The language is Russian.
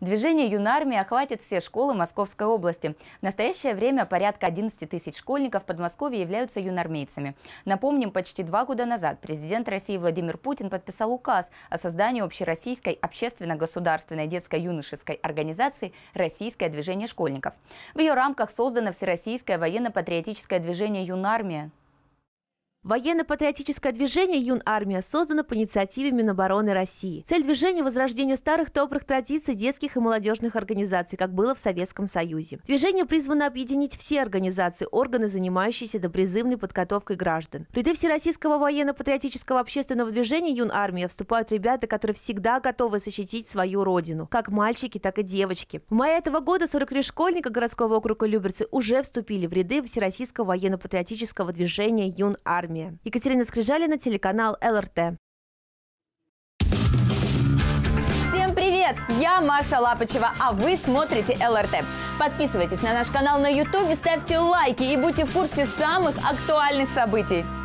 Движение «Юнармия» охватит все школы Московской области. В настоящее время порядка 11 тысяч школьников Подмосковья являются юнармейцами. Напомним, почти два года назад президент России Владимир Путин подписал указ о создании общероссийской общественно-государственной детско-юношеской организации «Российское движение школьников». В ее рамках создано Всероссийское военно-патриотическое движение «Юнармия». Военно-патриотическое движение «Юн-армия» создано по инициативе Минобороны России. Цель движения – возрождение старых добрых традиций детских и молодежных организаций, как было в Советском Союзе. Движение призвано объединить все организации, органы, занимающиеся допризывной подготовкой граждан. В ряды Всероссийского военно-патриотического общественного движения «Юн-армия» вступают ребята, которые всегда готовы защитить свою родину, как мальчики, так и девочки. В мае этого года 43 школьника городского округа Люберцы уже вступили в ряды Всероссийского военно-патриотического движения «Юн-армия» армия. Екатерина Скрижалина, телеканал ЛРТ. Всем привет! Я Маша Лапочева, а вы смотрите ЛРТ. Подписывайтесь на наш канал на YouTube, ставьте лайки и будьте в курсе самых актуальных событий.